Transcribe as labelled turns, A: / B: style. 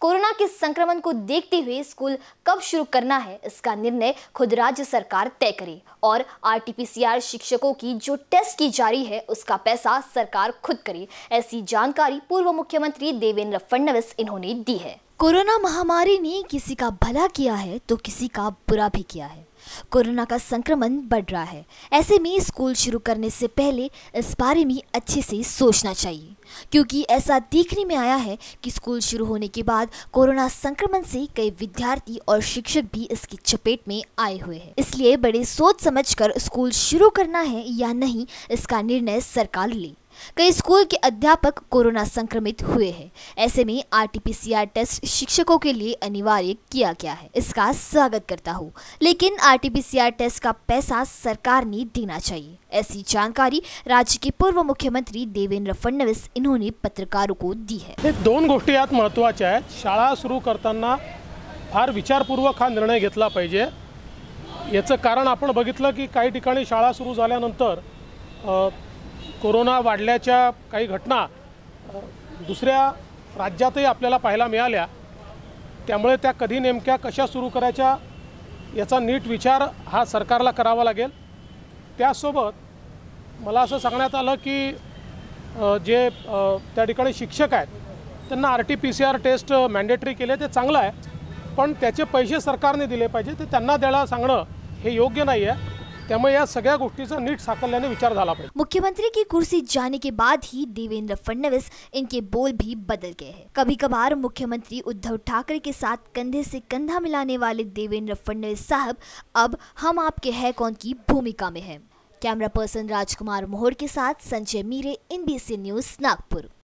A: corona के संक्रमण को देखते हुए स्कूल कब शुरू करना है इसका निर्णय खुद राज्य सरकार तय करे और आरटीपीसीआर शिक्षकों की जो टेस्ट की जा रही है उसका पैसा सरकार खुद करे ऐसी जानकारी पूर्व मुख्यमंत्री देवेंद्र फडणवीस इन्होंने दी है कोरोना महामारी ने किसी का भला किया है तो किसी का बुरा भी किया है कोरोना का संक्रमण बढ़ रहा है ऐसे में स्कूल शुरू करने से पहले इस बारे में अच्छे से सोचना चाहिए क्योंकि ऐसा देखने में आया है कि स्कूल शुरू होने के बाद कोरोना संक्रमण से कई विद्यार्थी और शिक्षक भी इसकी चपेट में आए हुए हैं इसलिए बड़े सोच समझकर स्कूल शुरू करना है या नहीं इसका निर्णय सरकार ले कई स्कूल के अध्यापक कोरोना संक्रमित हुए हैं ऐसे में आरटीपीसीआर टेस्ट शिक्षकों के लिए अनिवार्य किया गया है इसका स्वागत करता हूँ लेकिन आरटीपीसीआर टेस्ट का पैसा सरकार ने देना चाहिए ऐसी जानकारी राज्य के पूर्व मुख्यमंत्री देवेंद्र फडणवीस इन्होंने पत्रकारों को दी
B: है दोन गोष्टी आज महत्व आहेत शाळा सुरू करताना फार विचारपूर्वक हा निर्णय घजे ये कारण आप बगित कि कई ठिकाणी शाला सुरू झाल्यानंतर कोरोना वाढल्याच्या काही घटना दुसऱ्या राज्यातही आपल्याला पाहायला मिळाल्या त्यामुळे त्या कधी नेमक्या कशा सुरू करायच्या याचा नीट विचार हा सरकारला करावा लागेल त्यासोबत मला असं सांगण्यात आलं की जे त्या ठिकाणी शिक्षक आहेत त्यांना R T P C R test mandatory केले ते चांगलं आहे पण त्याचे पैसे सरकारने दिले पाहिजे ते त्यांना द्यायला सांगणं हे योग्य नाही आहे नीट विचार
A: मुख्यमंत्री की कुर्सी जाने के बाद ही देवेंद्र फडणवीस इनके बोल भी बदल गए हैं कभी कभार मुख्यमंत्री उद्धव ठाकरे के साथ कंधे से कंधा मिलाने वाले देवेंद्र फडणवीस साहब अब हम आपके है कौन की भूमिका में है कैमरा पर्सन राजकुमार मोहर के साथ संजय मीरे एनबीसी न्यूज नागपुर